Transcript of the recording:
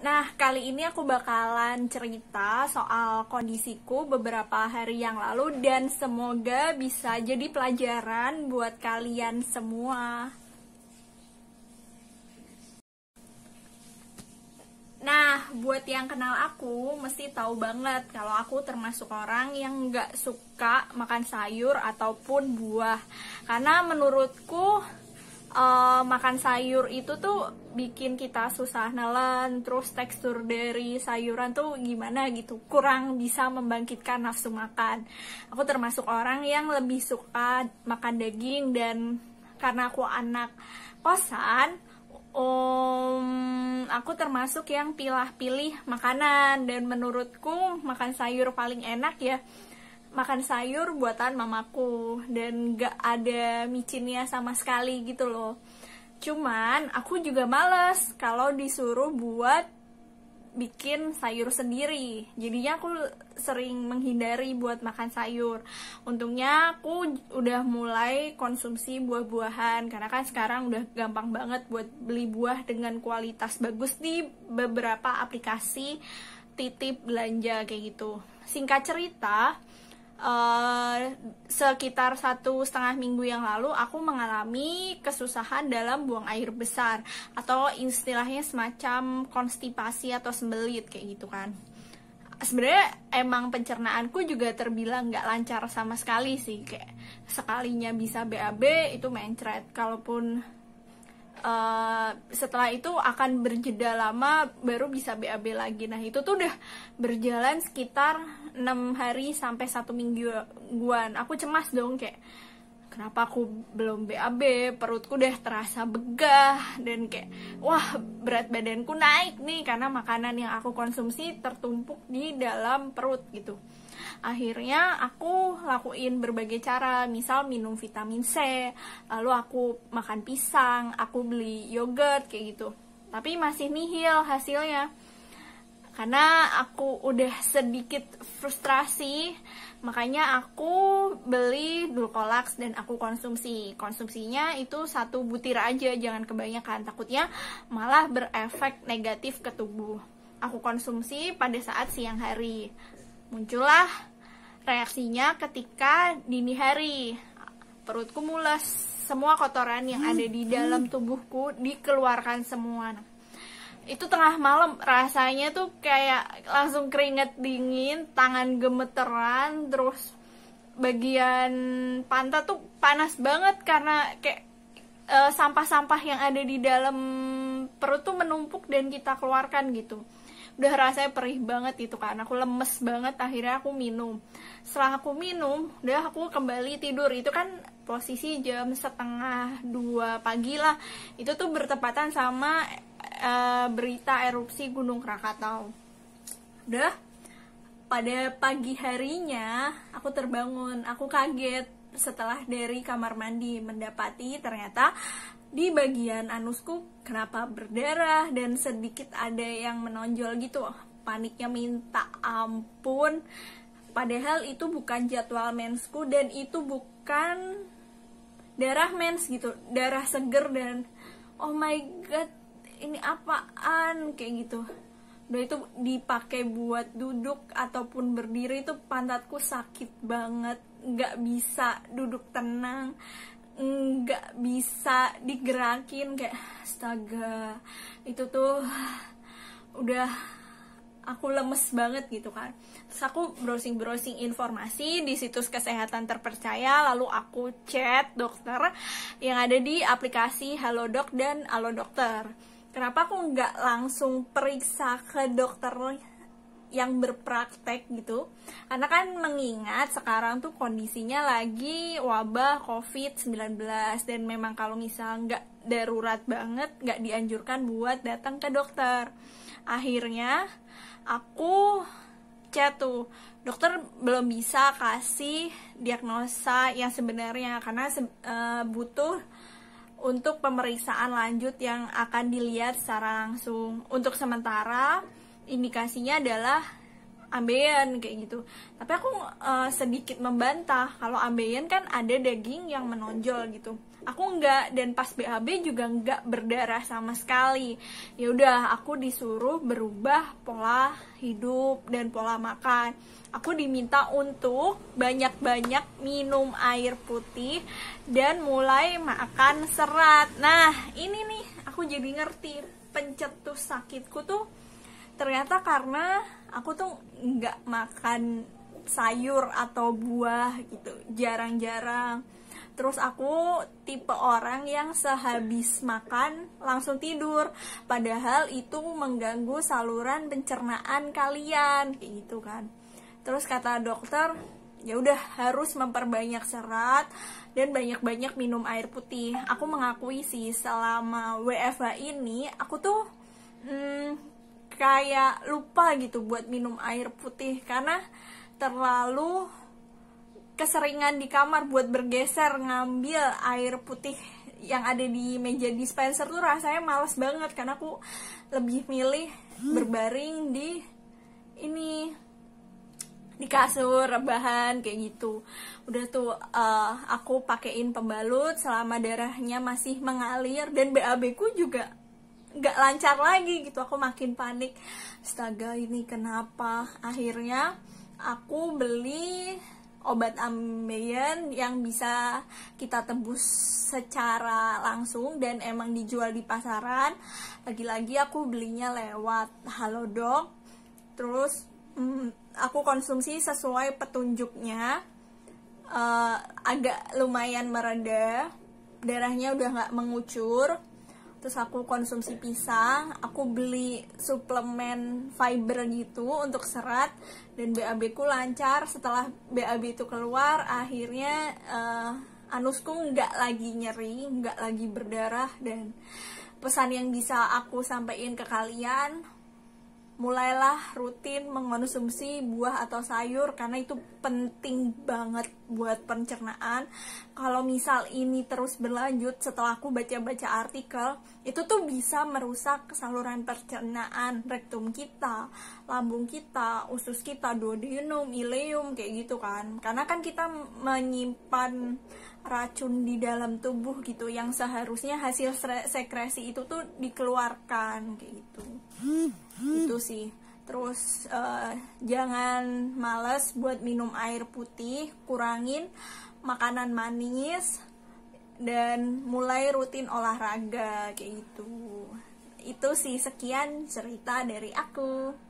Nah, kali ini aku bakalan cerita soal kondisiku beberapa hari yang lalu dan semoga bisa jadi pelajaran buat kalian semua. Nah, buat yang kenal aku, mesti tahu banget kalau aku termasuk orang yang nggak suka makan sayur ataupun buah. Karena menurutku, uh, makan sayur itu tuh bikin kita susah nalan, terus tekstur dari sayuran tuh gimana gitu, kurang bisa membangkitkan nafsu makan. Aku termasuk orang yang lebih suka makan daging dan karena aku anak kosan, um, aku termasuk yang pilah-pilih makanan dan menurutku makan sayur paling enak ya makan sayur buatan mamaku dan gak ada micinnya sama sekali gitu loh. Cuman aku juga males kalau disuruh buat bikin sayur sendiri. Jadinya aku sering menghindari buat makan sayur. Untungnya aku udah mulai konsumsi buah-buahan karena kan sekarang udah gampang banget buat beli buah dengan kualitas bagus di beberapa aplikasi titip belanja kayak gitu. Singkat cerita, Eh, sekitar satu setengah minggu yang lalu aku mengalami kesusahan dalam buang air besar atau istilahnya semacam konstipasi atau sembelit kayak gitu kan sebenarnya emang pencernaanku juga terbilang nggak lancar sama sekali sih kayak sekalinya bisa BAB itu mencret kalaupun Uh, setelah itu akan berjeda lama baru bisa BAB lagi. Nah, itu tuh udah berjalan sekitar enam hari sampai satu mingguan aku cemas dong kayak kenapa aku belum BAB perutku udah terasa begah dan kayak wah berat badanku naik nih karena makanan yang aku konsumsi tertumpuk di dalam perut gitu akhirnya aku lakuin berbagai cara misal minum vitamin C lalu aku makan pisang aku beli yogurt kayak gitu tapi masih nihil hasilnya karena aku udah sedikit frustrasi makanya aku beli Dulcolax dan aku konsumsi konsumsinya itu satu butir aja jangan kebanyakan takutnya malah berefek negatif ke tubuh aku konsumsi pada saat siang hari muncullah reaksinya ketika dini hari perutku mules semua kotoran yang ada di hmm. dalam tubuhku dikeluarkan semua itu tengah malam rasanya tuh kayak langsung keringet dingin tangan gemeteran terus bagian pantat tuh panas banget karena kayak eh, sampah-sampah uh, yang ada di dalam perut tuh menumpuk dan kita keluarkan gitu udah rasanya perih banget itu kan aku lemes banget akhirnya aku minum setelah aku minum udah aku kembali tidur itu kan posisi jam setengah dua pagi lah itu tuh bertepatan sama Eh, berita erupsi Gunung Krakatau. Udah, pada pagi harinya aku terbangun, aku kaget setelah dari kamar mandi mendapati ternyata di bagian anusku kenapa berdarah dan sedikit ada yang menonjol gitu. Paniknya minta ampun. Padahal itu bukan jadwal mensku dan itu bukan darah mens gitu, darah seger dan oh my god ini apaan kayak gitu udah itu dipakai buat duduk ataupun berdiri itu pantatku sakit banget nggak bisa duduk tenang nggak bisa digerakin kayak astaga itu tuh udah aku lemes banget gitu kan terus aku browsing browsing informasi di situs kesehatan terpercaya lalu aku chat dokter yang ada di aplikasi Dok dan Dokter kenapa aku nggak langsung periksa ke dokter yang berpraktek gitu karena kan mengingat sekarang tuh kondisinya lagi wabah covid-19 dan memang kalau misal nggak darurat banget nggak dianjurkan buat datang ke dokter akhirnya aku chat tuh dokter belum bisa kasih diagnosa yang sebenarnya karena se uh, butuh untuk pemeriksaan lanjut yang akan dilihat secara langsung. Untuk sementara, indikasinya adalah ambeien kayak gitu tapi aku uh, sedikit membantah kalau ambeien kan ada daging yang menonjol gitu aku enggak dan pas BAB juga enggak berdarah sama sekali ya udah aku disuruh berubah pola hidup dan pola makan aku diminta untuk banyak-banyak minum air putih dan mulai makan serat nah ini nih aku jadi ngerti pencetus sakitku tuh ternyata karena aku tuh nggak makan sayur atau buah gitu jarang-jarang terus aku tipe orang yang sehabis makan langsung tidur padahal itu mengganggu saluran pencernaan kalian kayak gitu kan terus kata dokter ya udah harus memperbanyak serat dan banyak-banyak minum air putih aku mengakui sih selama WFH ini aku tuh hmm, kayak lupa gitu buat minum air putih karena terlalu keseringan di kamar buat bergeser ngambil air putih yang ada di meja dispenser tuh rasanya males banget karena aku lebih milih berbaring di ini di kasur rebahan kayak gitu udah tuh uh, aku pakein pembalut selama darahnya masih mengalir dan BAB ku juga nggak lancar lagi gitu aku makin panik astaga ini kenapa akhirnya aku beli obat ambeien yang bisa kita tebus secara langsung dan emang dijual di pasaran lagi-lagi aku belinya lewat halodoc terus hmm, aku konsumsi sesuai petunjuknya uh, agak lumayan mereda darahnya udah nggak mengucur terus aku konsumsi pisang aku beli suplemen fiber gitu untuk serat dan BAB ku lancar setelah BAB itu keluar akhirnya uh, anusku nggak lagi nyeri nggak lagi berdarah dan pesan yang bisa aku sampaikan ke kalian mulailah rutin mengonsumsi buah atau sayur karena itu penting banget buat pencernaan. Kalau misal ini terus berlanjut setelah aku baca-baca artikel, itu tuh bisa merusak saluran pencernaan rektum kita, lambung kita, usus kita, duodenum, ileum kayak gitu kan. Karena kan kita menyimpan racun di dalam tubuh gitu yang seharusnya hasil sekresi itu tuh dikeluarkan kayak gitu. Hmm itu sih terus uh, jangan males buat minum air putih kurangin makanan manis dan mulai rutin olahraga kayak gitu itu sih sekian cerita dari aku